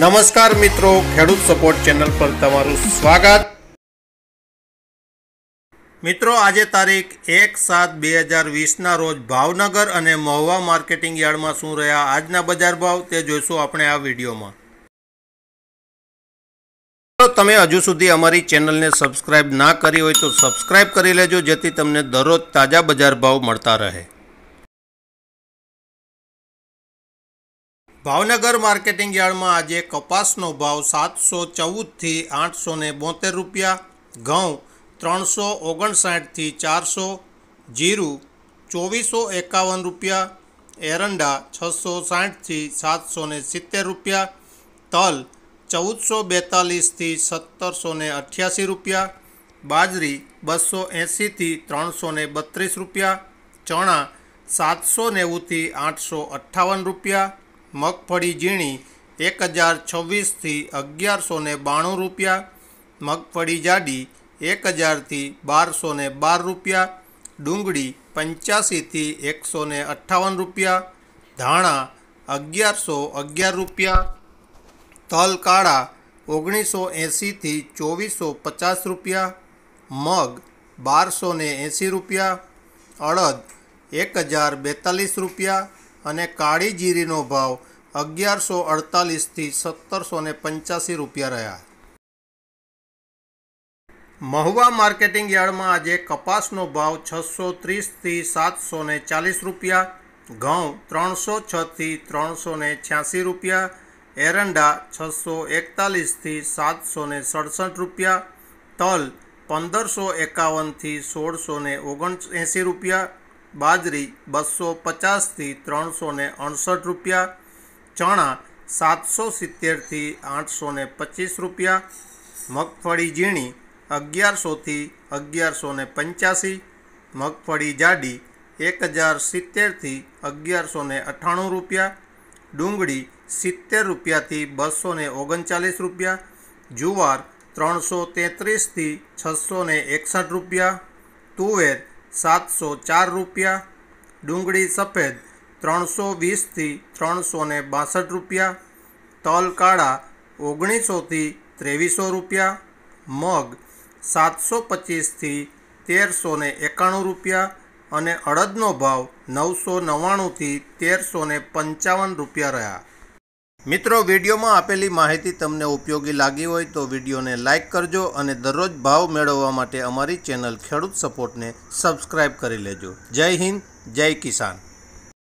નમસ્કાર મિત્રો ખેડૂત સપોર્ટ ચેનલ પર તમારું સ્વાગત મિત્રો આજે તારીખ એક સાત બે હજાર વીસના રોજ ભાવનગર અને મહુવા માર્કેટિંગ યાર્ડમાં શું રહ્યા આજના બજાર ભાવ તે જોઈશું આપણે આ વિડીયોમાં તમે હજુ સુધી અમારી ચેનલને સબસ્ક્રાઇબ ના કરી હોય તો સબસ્ક્રાઇબ કરી લેજો જેથી તમને દરરોજ તાજા બજાર ભાવ મળતા રહે ભાવનગર માર્કેટિંગ યાર્ડમાં આજે કપાસનો ભાવ સાતસો ચૌદથી આઠસો ને બોતેર રૂપિયા ઘઉં ત્રણસો ઓગણસાઠથી ચારસો જીરું ચોવીસો એકાવન રૂપિયા એરંડા છસો સાઠથી સાતસો ને સિત્તેર રૂપિયા તલ ચૌદસો બેતાલીસથી સત્તરસો ને અઠ્યાસી રૂપિયા બાજરી બસો એંસીથી ત્રણસો ને બત્રીસ રૂપિયા ચણા સાતસો નેવુંથી આઠસો અઠ્ઠાવન રૂપિયા મગફળી ઝીણી એક હજાર છવ્વીસથી અગિયારસો ને બાણું રૂપિયા મગફળી જાડી એક હજારથી બારસો ને બાર રૂપિયા ડુંગળી પંચ્યાસીથી એકસો ને અઠ્ઠાવન રૂપિયા ધાણા અગિયારસો અગિયાર રૂપિયા તલ કાળા ઓગણીસો એંસીથી ચોવીસો પચાસ રૂપિયા મગ બારસો ને એંસી રૂપિયા અડદ એક હજાર બેતાલીસ રૂપિયા અને કાળી જીરીનો ભાવ અગિયારસો અડતાલીસથી સત્તરસો ને પંચ્યાસી રૂપિયા રહ્યા મહુવા માર્કેટિંગ યાર્ડમાં આજે કપાસનો ભાવ છસો ત્રીસથી સાતસો ને ચાલીસ રૂપિયા ઘઉં ત્રણસો છથી ત્રણસો ને છ્યાસી રૂપિયા એરંડા છસો એકતાલીસથી સાતસો ને સડસઠ રૂપિયા તલ પંદરસો એકાવનથી સોળસો ને એંસી રૂપિયા બાજરી બસો પચાસથી ત્રણસો ને અડસઠ રૂપિયા ચણા સાતસો સિત્તેરથી આઠસો ને પચીસ રૂપિયા મગફળી ઝીણી અગિયારસોથી અગિયારસો ને પંચ્યાસી મગફળી જાડી એક હજાર સિત્તેરથી અગિયારસો ને અઠ્ઠાણું રૂપિયા ડુંગળી સિત્તેર રૂપિયાથી બસો ને ઓગણચાલીસ રૂપિયા જુવાર ત્રણસો તેત્રીસથી છસો ને એકસઠ રૂપિયા તુવેર સાતસો ચાર રૂપિયા ડુંગળી સફેદ ત્રણસો વીસથી ત્રણસો ને બાસઠ રૂપિયા તલ કાળા ઓગણીસોથી ત્રેવીસો રૂપિયા મગ સાતસો પચીસથી તેરસો ને એકાણું રૂપિયા અને અડદનો ભાવ નવસો નવ્વાણુંથી તેરસો ને પંચાવન રૂપિયા રહ્યા મિત્રો વિડીયોમાં આપેલી માહિતી તમને ઉપયોગી લાગી હોય તો વિડીયોને લાઇક કરજો અને દરરોજ ભાવ મેળવવા માટે અમારી ચેનલ ખેડૂત સપોર્ટને સબસ્ક્રાઇબ કરી લેજો જય હિન્દ જય કિસાન